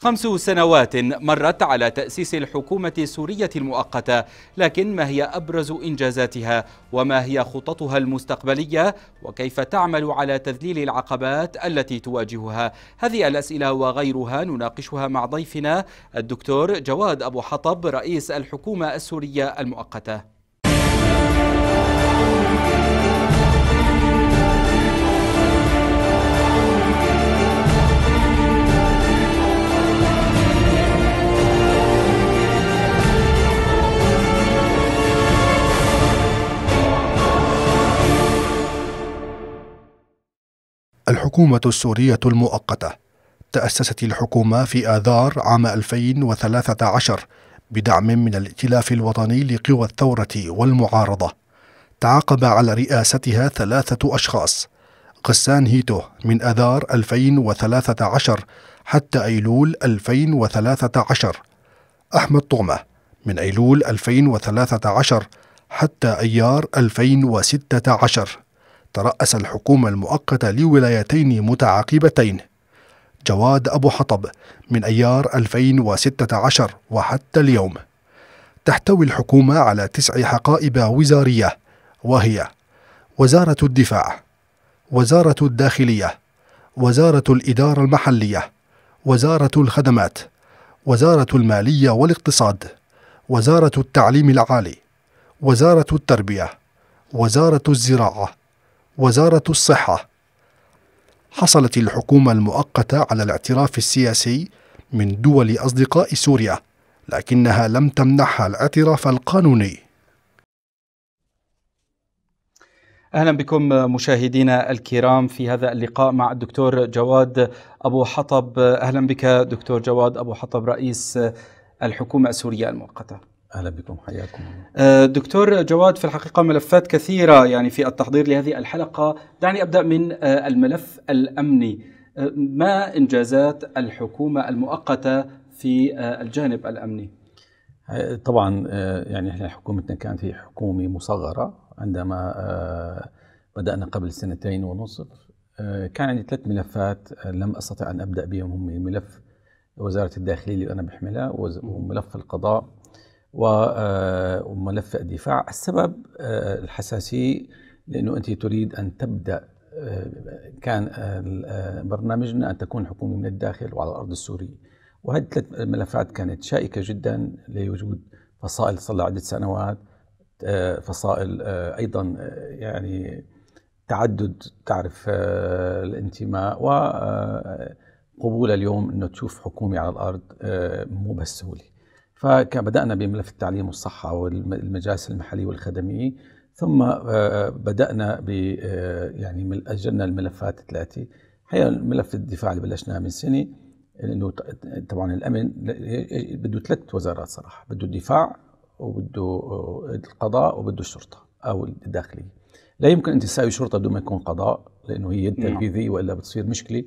خمس سنوات مرت على تأسيس الحكومة السورية المؤقتة لكن ما هي أبرز إنجازاتها وما هي خططها المستقبلية وكيف تعمل على تذليل العقبات التي تواجهها هذه الأسئلة وغيرها نناقشها مع ضيفنا الدكتور جواد أبو حطب رئيس الحكومة السورية المؤقتة الحكومة السورية المؤقتة تأسست الحكومة في آذار عام 2013 بدعم من الائتلاف الوطني لقوى الثورة والمعارضة تعاقب على رئاستها ثلاثة أشخاص غسان هيتو من آذار 2013 حتى أيلول 2013 أحمد طعمة من أيلول 2013 حتى أيار 2016 ترأس الحكومة المؤقتة لولايتين متعاقبتين جواد أبو حطب من أيار 2016 وحتى اليوم تحتوي الحكومة على تسع حقائب وزارية وهي وزارة الدفاع وزارة الداخلية وزارة الإدارة المحلية وزارة الخدمات وزارة المالية والاقتصاد وزارة التعليم العالي وزارة التربية وزارة الزراعة وزارة الصحة حصلت الحكومة المؤقتة على الاعتراف السياسي من دول أصدقاء سوريا لكنها لم تمنحها الاعتراف القانوني اهلا بكم مشاهدينا الكرام في هذا اللقاء مع الدكتور جواد ابو حطب اهلا بك دكتور جواد ابو حطب رئيس الحكومه السوريه المؤقته اهلا بكم حياكم آه، دكتور جواد في الحقيقه ملفات كثيره يعني في التحضير لهذه الحلقه، دعني ابدا من آه، الملف الامني. آه، ما انجازات الحكومه المؤقته في الجانب الامني؟ طبعا يعني احنا حكومتنا كانت هي حكومه مصغره عندما بدانا قبل سنتين ونصف كان عندي ثلاث ملفات لم استطع ان ابدا بهم هم ملف وزاره الداخليه اللي انا بحملها وملف القضاء آه، وملف الدفاع السبب آه، الحساسية لأنه أنت تريد أن تبدأ آه، كان برنامجنا أن تكون حكومة من الداخل وعلى الأرض السورية وهذه الثلاث ملفات كانت شائكة جدا لوجود فصائل صار عدة سنوات فصائل أيضا يعني تعدد تعرف الانتماء وقبول اليوم أنه تشوف حكومة على الأرض مو بس سهولي فبدأنا بملف التعليم والصحة والمجالس المحلية والخدمية ثم آه، بدأنا ب آه، يعني أجلنا الملفات الثلاثة هي ملف الدفاع اللي بلشناه من سنة لأنه طبعا الأمن بده ثلاث وزارات صراحة بده الدفاع وبده آه، القضاء وبده الشرطة أو الداخلية لا يمكن أن تساوي شرطة دون ما يكون قضاء لأنه هي يد تنفيذية نعم. وإلا بتصير مشكلة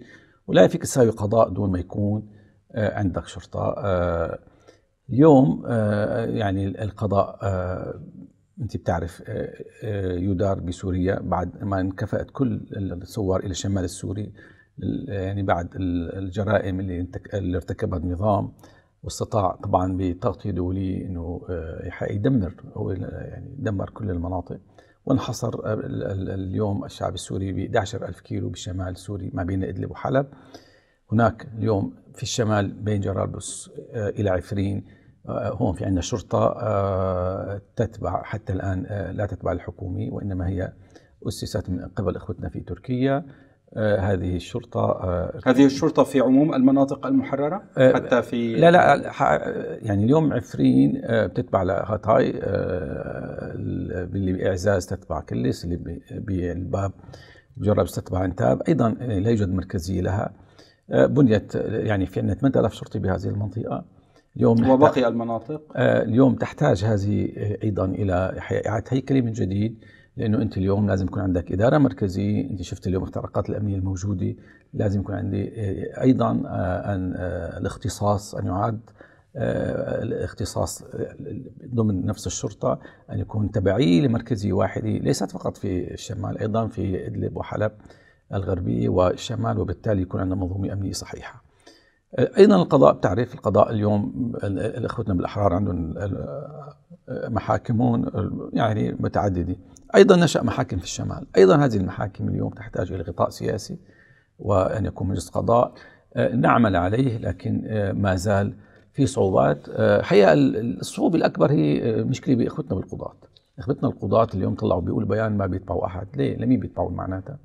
ولا فيك تساوي قضاء دون ما يكون عندك شرطة اليوم آه، يعني القضاء آه، انت بتعرف آه، يدار بسوريا بعد ما انكفأت كل الثوار الى الشمال السوري يعني بعد الجرائم اللي, اللي ارتكبها النظام واستطاع طبعا بتغطيه دولي انه يدمر هو يعني دمر كل المناطق وانحصر اليوم الشعب السوري ب 11000 كيلو بالشمال السوري ما بين ادلب وحلب هناك اليوم في الشمال بين جرابلس الى عفرين آه، هون في عندنا شرطة آه، تتبع حتى الآن آه، لا تتبع الحكومي وإنما هي أسست من قبل إخوتنا في تركيا هذه الشرطة هذه الشرطة في عموم المناطق المحررة حتى في لا لا يعني اليوم عفرين بتتبع لهاتاي اللي بإعزاز تتبع كلس اللي بالباب جرب تتبع انتاب أيضا لا يوجد مركزية لها بنيت يعني في عندنا 8000 شرطي بهذه المنطقة اليوم وبقي المناطق آه، اليوم تحتاج هذه ايضا الى اعاده هيكله من جديد لانه انت اليوم لازم يكون عندك اداره مركزيه، انت شفت اليوم الاختراقات الامنيه الموجوده، لازم يكون عندي آه، ايضا آه، أن الاختصاص ان يعاد الاختصاص ضمن نفس الشرطه ان يكون تبعيه لمركزيه واحده ليست فقط في الشمال ايضا في ادلب وحلب الغربيه والشمال وبالتالي يكون عندنا منظومه امنيه صحيحه. ايضا القضاء بتعرف القضاء اليوم اخوتنا بالاحرار عندهم آه، محاكمون يعني متعدده ايضا نشا محاكم في الشمال ايضا هذه المحاكم اليوم تحتاج الى غطاء سياسي وان يكون مجلس قضاء آه، نعمل عليه لكن آه، ما زال في صعوبات حقيقه الصعوبه الاكبر هي مشكله باخوتنا بالقضاه اخوتنا القضاة اليوم طلعوا بيقولوا بيان ما بيتبعوا احد ليه لمين بيتبعوا معناتها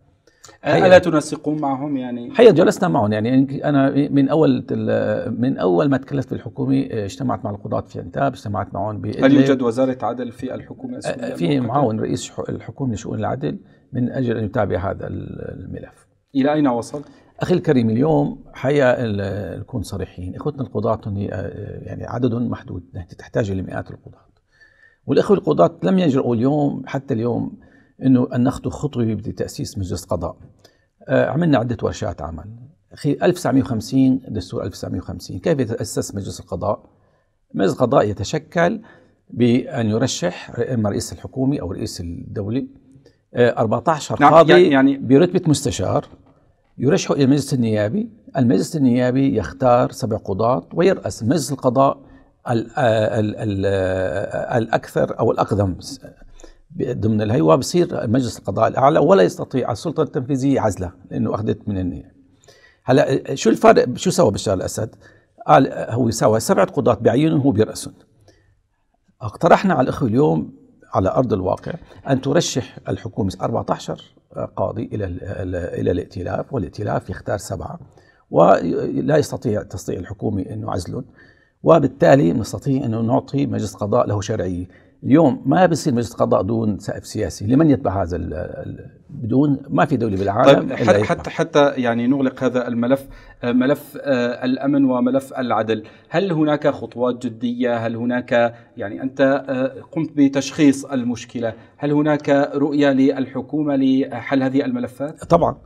الا تنسقون معهم يعني حقيقه جلسنا معهم يعني انا من اول من اول ما تكلفت الحكومه آه، اجتمعت مع القضاة في انتاب اجتمعت معهم هل يوجد وزاره عدل في الحكومه آه، في معاون رئيس الحكومه لشؤون العدل من اجل ان يتابع هذا الملف الى اين وصل؟ اخي الكريم اليوم حقيقه نكون صريحين اخوتنا القضاة آه، يعني عددهم محدود يعني تحتاج لمئات القضاة والاخوه القضاة لم يجرؤوا اليوم حتى اليوم انه ان نخطو خطوه بتاسيس مجلس قضاء آه، عملنا عده ورشات عمل في 1950 دستور 1950 كيف يتاسس مجلس القضاء مجلس القضاء يتشكل بان يرشح اما رئيس الحكومه او رئيس الدوله 14 آه، نعم قاضي يعني, يعني- برتبه مستشار يرشحوا الى المجلس النيابي المجلس النيابي يختار سبع قضاة ويرأس مجلس القضاء آه، الأكثر أو الأقدم ضمن الهيئه وبصير مجلس القضاء الاعلى ولا يستطيع السلطه التنفيذيه عزله لانه اخذت من النية هلا شو الفرق شو سوى بشار الاسد؟ قال هو سوى سبعه قضاة بعينهم هو براسهم اقترحنا على الاخوه اليوم على ارض الواقع ان ترشح الحكومه 14 قاضي الى الى الائتلاف والائتلاف يختار سبعه ولا يستطيع تستطيع الحكومه انه عزلهم وبالتالي نستطيع انه نعطي مجلس قضاء له شرعيه اليوم ما بصير مجلس القضاء دون سقف سياسي، لمن يتبع هذا بدون ما في دوله بالعالم طيب حتى, حتى حتى يعني نغلق هذا الملف آه، ملف آه، الامن وملف العدل، هل هناك خطوات جديه؟ هل هناك يعني انت آه، قمت بتشخيص المشكله، هل هناك رؤيه للحكومه لحل هذه الملفات؟ طبعا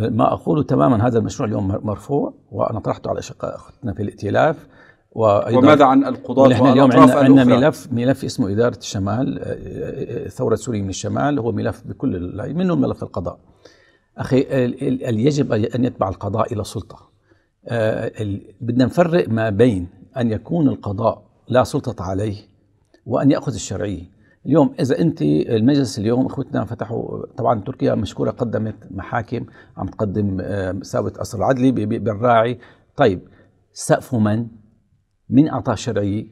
ما اقوله تماما هذا المشروع اليوم مرفوع وانا طرحته على اشقاء اخوتنا في الائتلاف وأيضا وماذا عن القضاة نحن اليوم عندنا, ملف ملف اسمه إدارة الشمال آه، آه، آه، ثورة سوريا من الشمال هو ملف بكل يعني منه ملف القضاء أخي يجب أن يتبع القضاء إلى سلطة بدنا نفرق ما بين أن يكون القضاء لا سلطة عليه وأن يأخذ الشرعية اليوم اذا انت المجلس اليوم اخوتنا فتحوا طبعا تركيا مشكوره قدمت محاكم عم تقدم مساوئه اسر عدلي بالراعي طيب سقف من من أعطاء شرعيه؟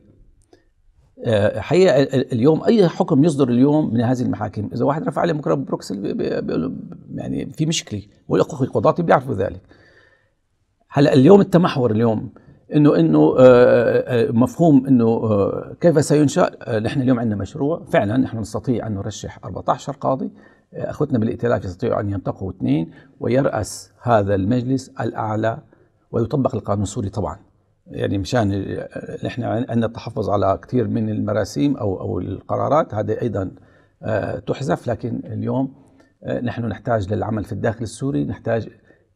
آه، حقيقة اليوم أي حكم يصدر اليوم من هذه المحاكم إذا واحد رفع عليه بكرة بروكسل بيقول يعني في مشكلة والقضاة بيعرفوا ذلك هلا اليوم التمحور اليوم انه انه آه، آه، مفهوم انه كيف سينشا نحن اليوم عندنا مشروع فعلا نحن نستطيع ان نرشح 14 قاضي اخوتنا بالائتلاف يستطيعوا ان ينتقوا اثنين ويراس هذا المجلس الاعلى ويطبق القانون السوري طبعا يعني مشان نحن عندنا التحفظ على كثير من المراسيم او او القرارات هذه ايضا آه، تحذف لكن اليوم آه، نحن نحتاج للعمل في الداخل السوري نحتاج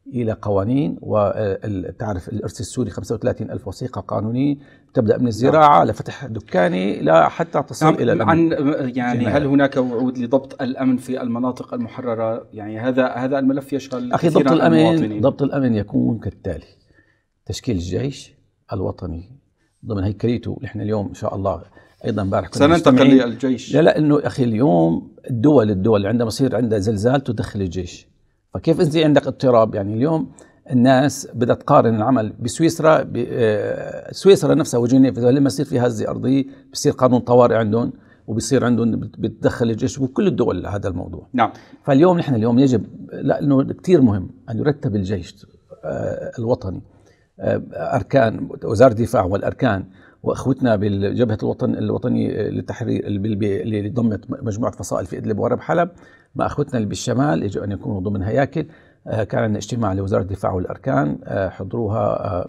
الى قوانين وتعرف آه، الارث السوري 35 الف وثيقه قانونيه تبدا من الزراعه نعم. لفتح دكاني لا حتى تصل نعم. الى الأمن. عن يعني هل هناك وعود لضبط الامن في المناطق المحرره يعني هذا هذا الملف يشغل اخي ضبط الامن ضبط الامن يكون كالتالي تشكيل الجيش الوطني ضمن هيكليته اللي احنا اليوم ان شاء الله ايضا امبارح سننتقل للجيش لا لا انه اخي اليوم الدول الدول اللي عندما يصير عندها زلزال تدخل الجيش فكيف انت عندك اضطراب يعني اليوم الناس بدها تقارن العمل بسويسرا آه، سويسرا نفسها وجنيف لما يصير في هزه ارضيه بصير قانون طوارئ عندهم وبصير عندهم بتدخل الجيش وكل الدول هذا الموضوع نعم فاليوم نحن اليوم يجب لانه كثير مهم ان يرتب الجيش آه، الوطني اركان وزاره الدفاع والاركان واخوتنا بالجبهه الوطن الوطني للتحرير اللي ضمت مجموعه فصائل في ادلب ورب حلب مع اخوتنا اللي بالشمال يجب ان يكونوا ضمن هياكل آه، كان عندنا اجتماع لوزاره الدفاع والاركان آه، حضروها آه،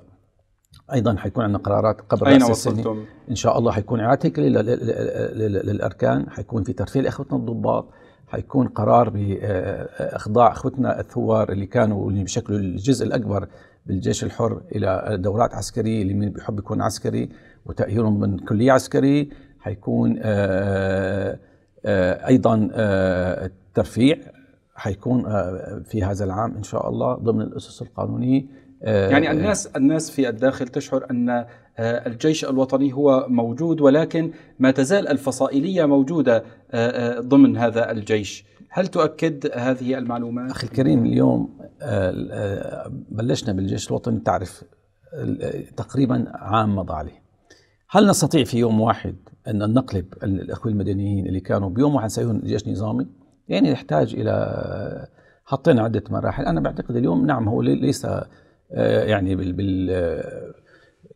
ايضا حيكون عندنا قرارات قبل اين وصلتم؟ ان شاء الله حيكون اعاده هيكل للاركان حيكون في ترفيه لاخوتنا الضباط حيكون قرار باخضاع اخوتنا الثوار اللي كانوا اللي بشكل الجزء الاكبر بالجيش الحر الى دورات عسكريه لمن بيحب يكون عسكري وتاهيلهم من كليه عسكريه حيكون آه، آه، ايضا آه، الترفيع حيكون في هذا العام ان شاء الله ضمن الاسس القانونيه يعني الناس الناس في الداخل تشعر ان الجيش الوطني هو موجود ولكن ما تزال الفصائليه موجوده ضمن هذا الجيش هل تؤكد هذه المعلومات؟ أخي الكريم اليوم آه، آه، بلشنا بالجيش الوطني تعرف تقريبا عام مضى عليه هل نستطيع في يوم واحد أن نقلب الأخوة المدنيين اللي كانوا بيوم واحد سيكون جيش نظامي؟ يعني يحتاج إلى آه، حطينا عدة مراحل أنا بعتقد اليوم نعم هو ليس يعني بال, بال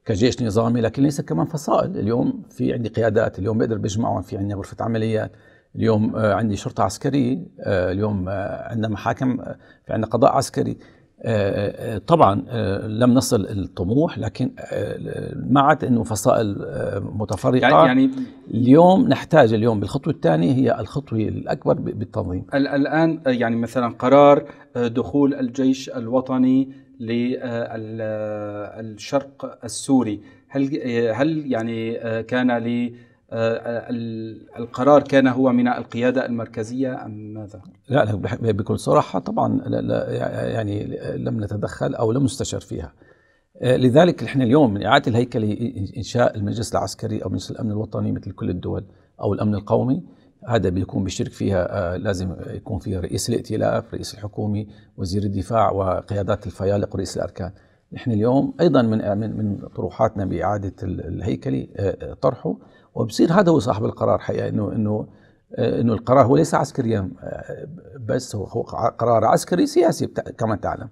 كجيش نظامي لكن ليس كمان فصائل اليوم في عندي قيادات اليوم بقدر بجمعهم في عندنا غرفة عمليات اليوم آه، عندي شرطه عسكريه آه، اليوم آه، عندنا محاكم في عندنا قضاء عسكري طبعا لم نصل الطموح لكن ما عاد انه فصائل متفرقه يعني-, يعني اليوم نحتاج اليوم بالخطوه الثانيه هي الخطوه الاكبر بالتنظيم الان يعني مثلا قرار دخول الجيش الوطني للشرق السوري هل هل يعني كان لي آه، القرار كان هو من القيادة المركزية أم ماذا؟ لا, بكل صراحة طبعا لا يعني لم نتدخل أو لم نستشر فيها آه، لذلك نحن اليوم من إعادة الهيكل إنشاء المجلس العسكري أو مجلس الأمن الوطني مثل كل الدول أو الأمن القومي هذا بيكون بيشترك فيها آه، لازم يكون فيها رئيس الائتلاف رئيس الحكومي وزير الدفاع وقيادات الفيالق ورئيس الأركان نحن اليوم أيضا من من طروحاتنا بإعادة الهيكلي طرحه وبصير هذا هو صاحب القرار حقيقه انه انه آه، انه القرار هو ليس عسكريا آه، بس هو قرار عسكري سياسي كما تعلم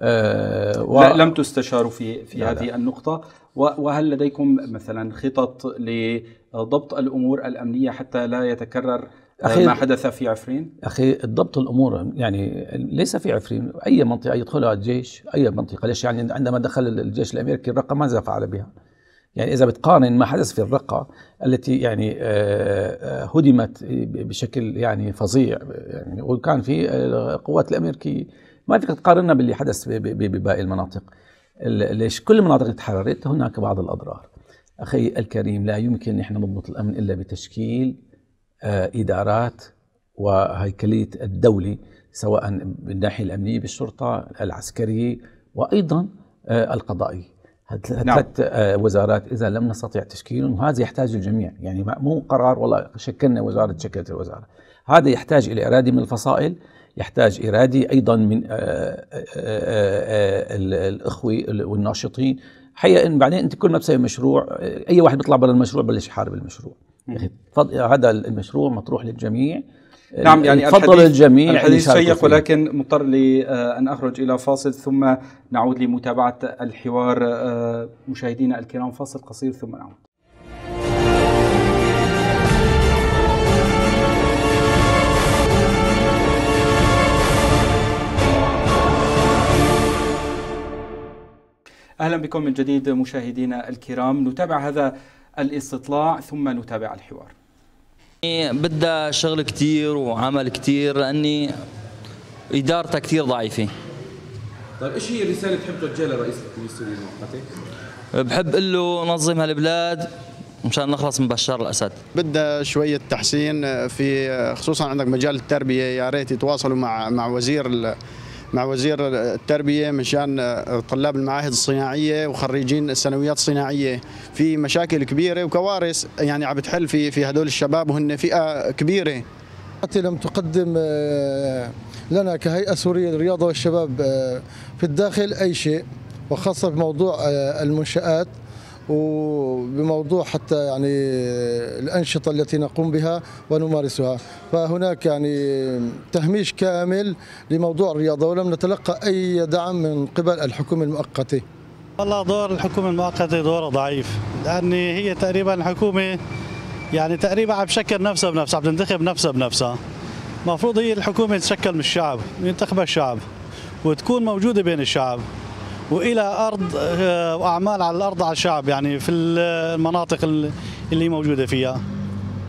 آه، و... لا لم تستشاروا في في لا هذه لا. النقطة وهل لديكم مثلا خطط لضبط الأمور الأمنية حتى لا يتكرر أخي ما حدث في عفرين؟ أخي ضبط الأمور يعني ليس في عفرين أي منطقة يدخلها الجيش أي منطقة ليش يعني عندما دخل الجيش الأمريكي الرقم ماذا فعل بها؟ يعني إذا بتقارن ما حدث في الرقة التي يعني آه، آه، هدمت بشكل يعني فظيع يعني وكان في آه، القوات الأمريكية ما فيك تقارنها باللي حدث بباقي المناطق ليش كل المناطق تحررت هناك بعض الأضرار أخي الكريم لا يمكن نحن نضبط الأمن إلا بتشكيل إدارات وهيكلية الدولة سواء بالناحية الأمنية بالشرطة العسكرية وأيضا القضائية ثلاث نعم. آه، وزارات اذا لم نستطيع تشكيلهم وهذا يحتاج الجميع يعني مو قرار والله شكلنا وزاره شكلت الوزاره هذا يحتاج الى اراده من الفصائل يحتاج إرادي أيضا من آه، آه، الإخوة والناشطين حقيقة إن بعدين أنت كل ما بتسوي مشروع أي واحد بيطلع برا المشروع بلش يحارب المشروع يعني هذا المشروع مطروح للجميع نعم يعني تفضل الجميع الحديث يعني شيق ولكن مضطر لي آه، ان اخرج الى فاصل ثم نعود لمتابعه الحوار آه، مشاهدينا الكرام فاصل قصير ثم نعود اهلا بكم من جديد مشاهدينا الكرام نتابع هذا الاستطلاع ثم نتابع الحوار يعني بدها شغل كثير وعمل كثير لاني ادارتها كثير ضعيفه طيب ايش هي الرساله بتحب توجهها لرئيس الكويت السوري مؤقتك؟ بحب اقول له نظم هالبلاد مشان نخلص من بشار الاسد بدها شويه تحسين في خصوصا عندك مجال التربيه يا ريت يتواصلوا مع مع وزير مع وزير التربيه من شان طلاب المعاهد الصناعيه وخريجين الثانويات الصناعيه في مشاكل كبيره وكوارث يعني عم بتحل في في هدول الشباب وهن فئه كبيره لم تقدم آه، لنا كهيئه سوريه للرياضه والشباب آه، في الداخل اي شيء وخاصه بموضوع آه، المنشات وبموضوع حتى يعني الأنشطة التي نقوم بها ونمارسها فهناك يعني تهميش كامل لموضوع الرياضة ولم نتلقى أي دعم من قبل الحكومة المؤقتة والله دور الحكومة المؤقتة دور ضعيف لأن هي تقريبا حكومة يعني تقريبا عم تشكل نفسها بنفسها عم تنتخب نفسها بنفسها المفروض هي الحكومة تتشكل من الشعب ينتخبها الشعب وتكون موجودة بين الشعب والى ارض آه، واعمال على الارض على الشعب يعني في المناطق اللي موجوده فيها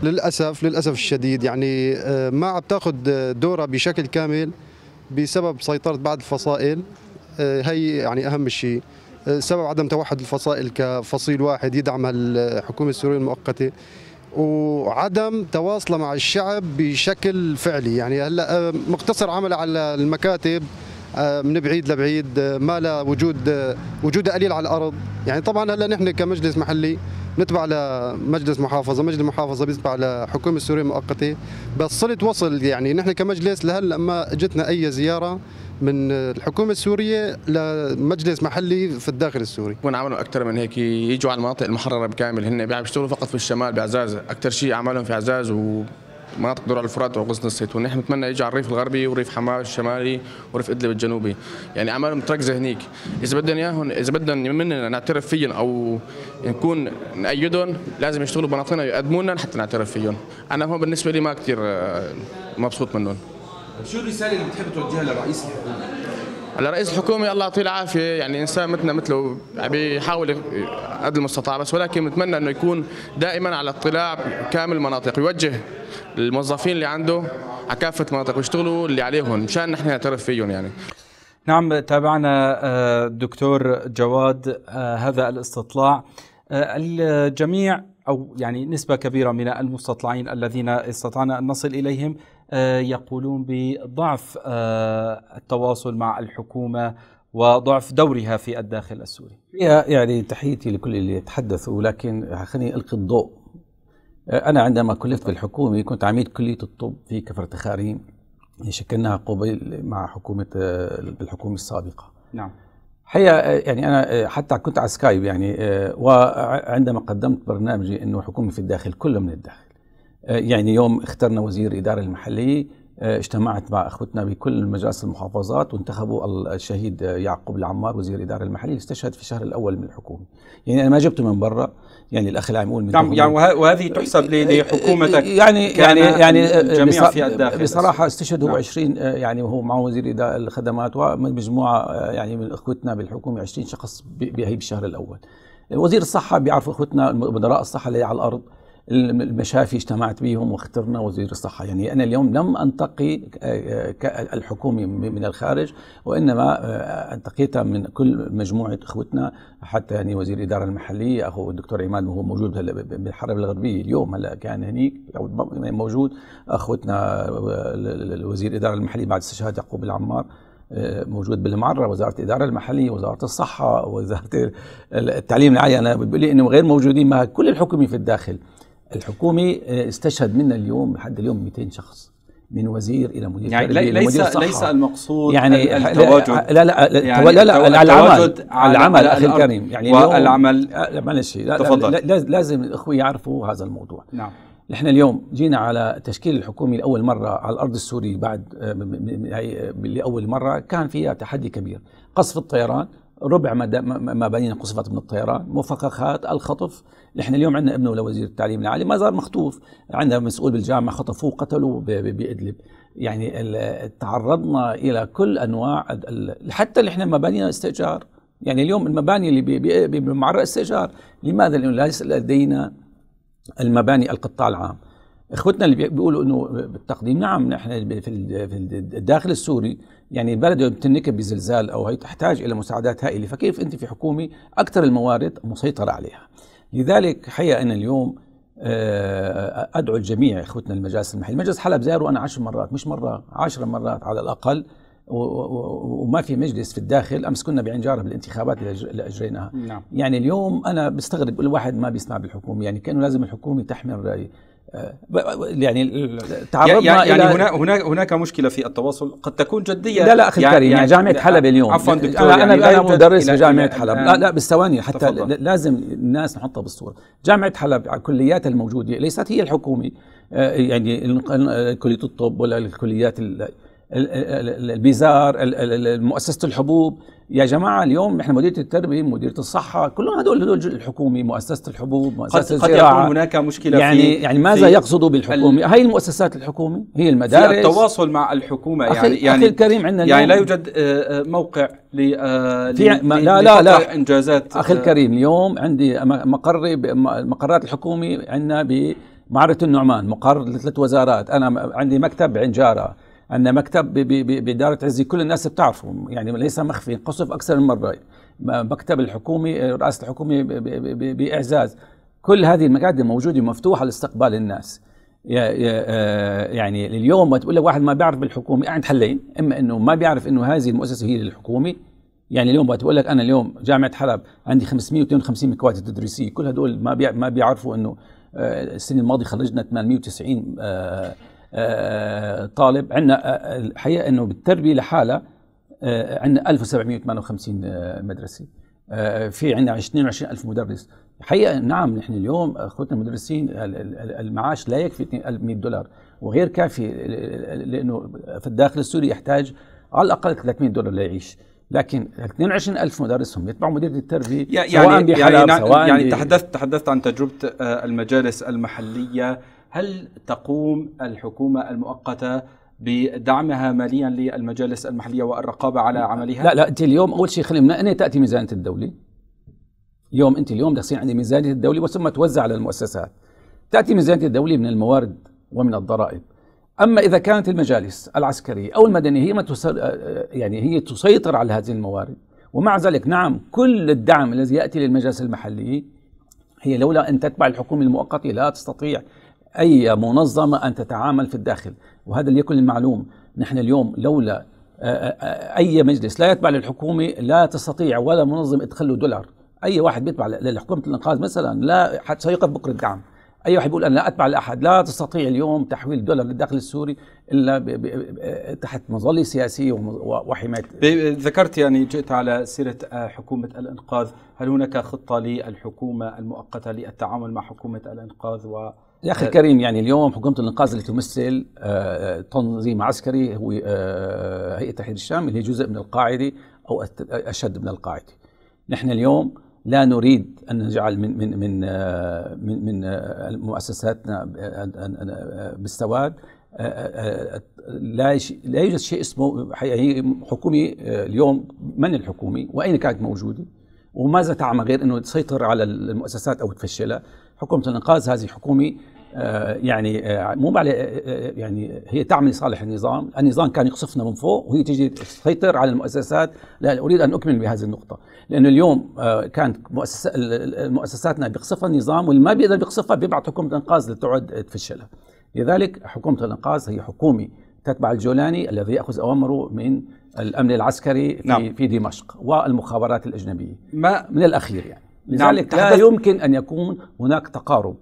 للاسف للاسف الشديد يعني آه، ما عم تاخذ دورها بشكل كامل بسبب سيطره بعض الفصائل آه، هي يعني اهم شيء سبب عدم توحد الفصائل كفصيل واحد يدعم الحكومه السوريه المؤقته وعدم تواصله مع الشعب بشكل فعلي يعني هلا مقتصر عمل على المكاتب آه، من بعيد لبعيد آه، ما لا وجود آه، وجود قليل على الارض يعني طبعا هلا نحن كمجلس محلي نتبع لمجلس محافظه مجلس محافظه بيتبع لحكومه السوريه المؤقته بس صله وصل يعني نحن كمجلس لهلا ما جتنا اي زياره من الحكومه السوريه لمجلس محلي في الداخل السوري وين عملوا اكثر من هيك يجوا على المناطق المحرره بكامل هن بيشتغلوا فقط في الشمال بعزاز اكثر شيء اعمالهم في عزاز و مناطق درع الفرات وغصن الزيتون نحن نتمنى يجي على الريف الغربي وريف حماه الشمالي وريف ادلب الجنوبي يعني اعمال متركزه هنيك اذا بدنا اياهم اذا بدنا مننا نعترف فيهم او نكون نأيدهم لازم يشتغلوا بمناطقنا ويقدموا لنا حتى نعترف فيهم انا هون بالنسبه لي ما كثير آه، مبسوط منهم شو الرساله اللي بتحب توجهها لرئيس الحكومه على رئيس الحكومه الله يعطيه العافيه يعني انسان مثلنا مثله بيحاول قد المستطاع بس ولكن بنتمنى انه يكون دائما على اطلاع كامل المناطق يوجه الموظفين اللي عنده على كافه المناطق ويشتغلوا اللي عليهم مشان نحن نعترف فيهم يعني نعم تابعنا الدكتور آه، جواد آه، هذا الاستطلاع آه، الجميع او يعني نسبه كبيره من المستطلعين الذين استطعنا ان نصل اليهم آه، يقولون بضعف آه، التواصل مع الحكومة وضعف دورها في الداخل السوري يعني تحيتي لكل اللي يتحدثوا لكن خليني ألقي الضوء آه، أنا عندما كلفت بالحكومة كنت عميد كلية الطب في كفر تخاريم شكلناها قبيل مع حكومة الحكومة السابقة نعم حقيقة يعني أنا حتى كنت على سكايب يعني وعندما قدمت برنامجي أنه حكومة في الداخل كله من الداخل آه، يعني يوم اخترنا وزير الإدارة المحلية آه، اجتمعت مع اخوتنا بكل مجالس المحافظات وانتخبوا الشهيد آه، يعقوب العمار وزير الاداره المحليه استشهد في الشهر الاول من الحكومه، يعني انا ما جبته من برا يعني الاخ العمول من نعم يعني وهذه تحسب لحكومتك يعني يعني يعني جميع في الداخل بصراحه استشهد هو نعم. 20 يعني وهو معه وزير الخدمات ومجموعه يعني من اخوتنا بالحكومه 20 شخص بهي بالشهر الاول. وزير الصحه بيعرفوا اخوتنا مدراء الصحه اللي على الارض المشافي اجتمعت بهم واخترنا وزير الصحة يعني أنا اليوم لم أنتقي الحكومة من الخارج وإنما انتقيت من كل مجموعة إخوتنا حتى يعني وزير الإدارة المحلية أخو الدكتور عماد وهو موجود هلا بالحرب الغربية اليوم هلا كان هنيك موجود أخوتنا وزير الإدارة المحلية بعد استشهاد يعقوب العمار آه، موجود بالمعره وزاره الاداره المحليه وزاره الصحه وزاره التعليم العالي يعني انا بيقول لي انهم غير موجودين مع كل الحكومه في الداخل الحكومي آه، استشهد منا اليوم لحد اليوم 200 شخص من وزير الى مدير يعني ليس مدير صحة. ليس المقصود يعني التواجد لا لا لا, يعني لا, لا العمل العمل اخي الكريم يعني والعمل معلش تفضل لازم الاخوه يعرفوا هذا الموضوع نعم نحن اليوم جينا على تشكيل الحكومه لاول مره على الارض السوريه بعد آه، آه، لاول مره كان فيها تحدي كبير قصف الطيران ربع ما بنينا قصفت من الطيران مفخخات الخطف نحن اليوم عندنا ابنه لوزير التعليم العالي ما زال مخطوف عندنا مسؤول بالجامعه خطفوه قتلوه بادلب يعني تعرضنا الى كل انواع حتى اللي احنا مبانينا استئجار يعني اليوم المباني اللي بمعرة استئجار لماذا لانه ليس لدينا المباني القطاع العام اخوتنا اللي بيقولوا انه بالتقديم نعم نحن في الداخل السوري يعني البلد بتنكب بزلزال او هي تحتاج الى مساعدات هائله فكيف انت في حكومه اكثر الموارد مسيطره عليها لذلك حقيقه انا اليوم آه، ادعو الجميع اخوتنا المجالس المحليه، مجلس حلب زاره انا عشر مرات مش مره عشر مرات على الاقل وما في مجلس في الداخل امس كنا بعين جاره بالانتخابات اللي اجريناها نعم. يعني اليوم انا بستغرب الواحد ما بيسمع بالحكومه يعني كانه لازم الحكومه تحمل راي يعني تعرضنا يعني إلى هناك هناك هناك مشكله في التواصل قد تكون جديه لا لا اخي يعني الكريم يعني, يعني جامعه يعني- حلب اليوم عفوا دكتور انا يعني انا مدرس في جامعه حلب لا لا بالثواني حتى تفضل. لازم الناس نحطها بالصوره جامعه حلب كلياتها الموجوده ليست هي الحكومي آه، يعني كليه الطب ولا الكليات البيزار مؤسسه الحبوب يا جماعه اليوم احنا مديريه التربيه مديريه الصحه كلهم هدول هدول الحكومي مؤسسه الحبوب مؤسسه قد, قد يكون هناك مشكله يعني في يعني ماذا يقصدوا بالحكومة هاي المؤسسات الحكومية هي المدارس في التواصل مع الحكومه يعني أخي يعني أخي الكريم عندنا يعني لا يوجد آه، آه، موقع ل آه، لا لا لا انجازات اخي الكريم اليوم عندي مقري مقرات الحكومي عندنا بمعرة النعمان مقر لثلاث وزارات انا عندي مكتب بعنجاره ان مكتب باداره عزي كل الناس بتعرفه يعني ليس مخفي قصف اكثر من مره مكتب الحكومي رئاسه الحكومه باعزاز كل هذه المكاتب موجوده مفتوحه لاستقبال الناس آه، يعني اليوم تقول لك واحد ما بيعرف بالحكومه عند حلين اما انه ما بيعرف انه هذه المؤسسه هي للحكومه يعني اليوم بتقول لك انا اليوم جامعه حلب عندي 552 مكواه تدريسيه كل هدول ما ما بيعرفوا انه آه، السنه الماضيه خرجنا 890 آه، طالب عندنا آه، الحقيقه انه بالتربيه لحالها آه، عندنا 1758 مدرسه في عندنا 22000 مدرس الحقيقه نعم نحن اليوم اخوتنا المدرسين المعاش لا يكفي 100 دولار وغير كافي لانه في الداخل السوري يحتاج على الاقل 300 دولار ليعيش لكن 22000 مدرس هم يتبعوا مديريه التربيه يعني سواء بحلب يعني, سواء يعني, يعني, يعني تحدثت تحدثت عن تجربه المجالس المحليه هل تقوم الحكومة المؤقتة بدعمها ماليا للمجالس المحلية والرقابة على عملها؟ لا لا أنت اليوم أول شيء خلينا أنا تأتي ميزانية الدولة اليوم أنت اليوم بدك تصير عندي ميزانية الدولة وثم توزع على المؤسسات تأتي ميزانية الدولة من الموارد ومن الضرائب أما إذا كانت المجالس العسكرية أو المدنية هي ما تسر يعني هي تسيطر على هذه الموارد ومع ذلك نعم كل الدعم الذي يأتي للمجالس المحلية هي لولا أن تتبع الحكومة المؤقتة لا تستطيع اي منظمه ان تتعامل في الداخل وهذا ليكن المعلوم نحن اليوم لولا آه، آه، اي مجلس لا يتبع للحكومه لا تستطيع ولا منظم ادخل له دولار اي واحد بيتبع لحكومه الانقاذ مثلا لا حتى سيقف بكره الدعم اي واحد بيقول انا لا اتبع لاحد لا تستطيع اليوم تحويل الدولار للداخل السوري الا بـ بـ بـ تحت مظله سياسيه وحمايه ذكرت يعني جئت على سيره آه، حكومه الانقاذ هل هناك خطه للحكومه المؤقته للتعامل مع حكومه الانقاذ و يا اخي الكريم يعني اليوم حكومه الانقاذ اللي تمثل آه، تنظيم عسكري هو آه، هيئه تحرير الشام اللي هي جزء من القاعده او اشد من القاعده نحن اليوم لا نريد ان نجعل من من من آه، من, من آه، مؤسساتنا آه، بالسواد لا لا يوجد شيء اسمه هي حكومه اليوم من الحكومه واين كانت موجوده وماذا تعمل غير انه تسيطر على المؤسسات او تفشلها حكومه الانقاذ هذه حكومه آه، يعني آه، مو آه، يعني هي تعمل لصالح النظام، النظام كان يقصفنا من فوق وهي تجي تسيطر على المؤسسات، لا اريد ان اكمل بهذه النقطه، لانه اليوم كانت مؤسساتنا بيقصفها النظام واللي ما بيقدر يقصفها بيبعث حكومه انقاذ لتقعد تفشلها. لذلك حكومه الانقاذ هي حكومه تتبع الجولاني الذي ياخذ اوامره من الامن العسكري في نعم. في دمشق والمخابرات الاجنبيه. ما من الاخير يعني. نعم. لذلك نعم. لا يمكن ان يكون هناك تقارب.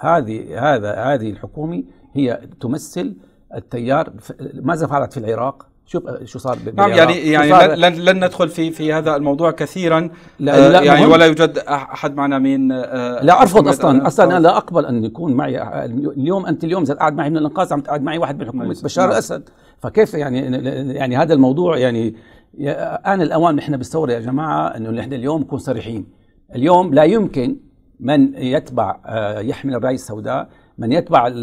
هذه هذا هذه الحكومه هي تمثل التيار ماذا فعلت في العراق؟ شوف شو صار نعم يعني يعني لن لن ندخل في في هذا الموضوع كثيرا لا, آه، لا يعني مهم. ولا يوجد احد معنا من آه، آه، لا ارفض اصلا اصلا انا لا اقبل ان يكون معي اليوم انت اليوم اذا قاعد معي من الانقاذ عم تقعد معي واحد من حكومه بشار نعم. الاسد فكيف يعني يعني هذا الموضوع يعني, يعني آن الأوان نحن بالثورة يا جماعة أنه نحن اليوم نكون صريحين اليوم لا يمكن من يتبع آه، يحمل الراية السوداء من يتبع آه،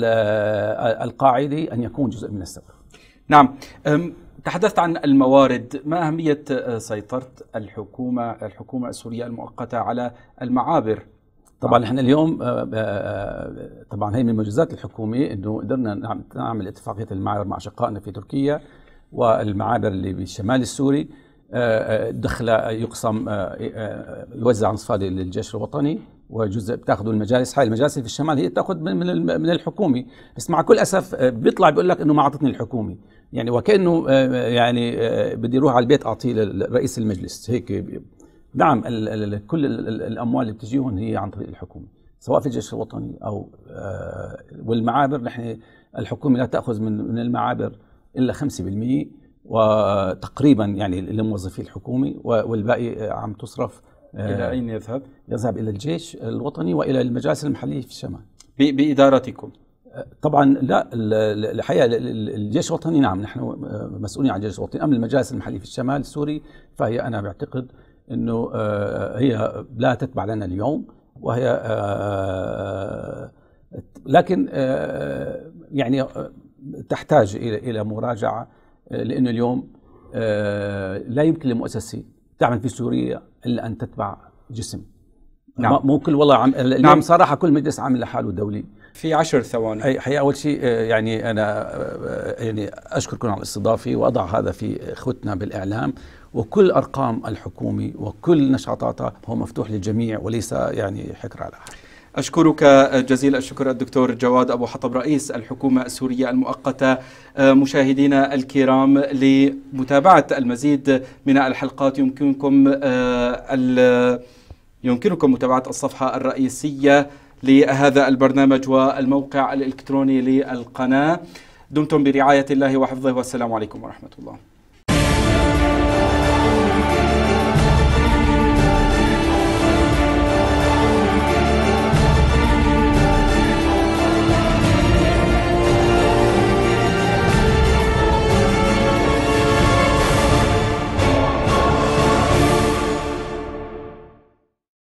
القاعدة أن يكون جزء من الثورة نعم تحدثت عن الموارد ما أهمية آه، سيطرة الحكومة الحكومة السورية المؤقتة على المعابر طبعا نحن اليوم طبعا هي من المعجزات الحكوميه انه قدرنا نعم، نعمل اتفاقيه المعابر مع اشقائنا في تركيا والمعابر اللي بالشمال السوري دخل يقسم يوزع نصفها للجيش الوطني وجزء بتاخذه المجالس هاي المجالس في الشمال هي بتاخذ من من الحكومي بس مع كل اسف آه، بيطلع بيقول لك انه ما اعطتني الحكومي يعني وكانه آه، آه، يعني بدي اروح على البيت اعطيه لرئيس المجلس هيك نعم كل الاموال اللي بتجيهم هي عن طريق الحكومه سواء في الجيش الوطني او والمعابر نحن الحكومه لا تاخذ من من المعابر الا 5% وتقريبا يعني لموظفي الحكومه والباقي عم تصرف إلى آه، أين يذهب؟ يذهب إلى الجيش الوطني وإلى المجالس المحلية في الشمال بإدارتكم آه، طبعا لا الحقيقه الجيش الوطني نعم نحن مسؤولين عن الجيش الوطني اما المجالس المحليه في الشمال السوري فهي انا بعتقد انه آه، هي لا تتبع لنا اليوم وهي لكن يعني تحتاج الى الى مراجعه لانه اليوم لا يمكن للمؤسسين تعمل في سوريا الا ان تتبع جسم نعم مو كل والله عم... نعم صراحه كل مجلس عامل لحاله دولي في عشر ثواني اي حقيقه اول شيء آه، يعني انا آه، يعني اشكركم على الاستضافه واضع هذا في اخوتنا بالاعلام وكل ارقام الحكومه وكل نشاطاتها هو مفتوح للجميع وليس يعني حكر على احد أشكرك آه، جزيل الشكر الدكتور جواد أبو حطب رئيس الحكومة السورية المؤقتة آه، مشاهدينا الكرام لمتابعة المزيد من الحلقات يمكنكم آه، يمكنكم متابعة الصفحة الرئيسية لهذا البرنامج والموقع الإلكتروني للقناة دمتم برعاية الله وحفظه والسلام عليكم ورحمة الله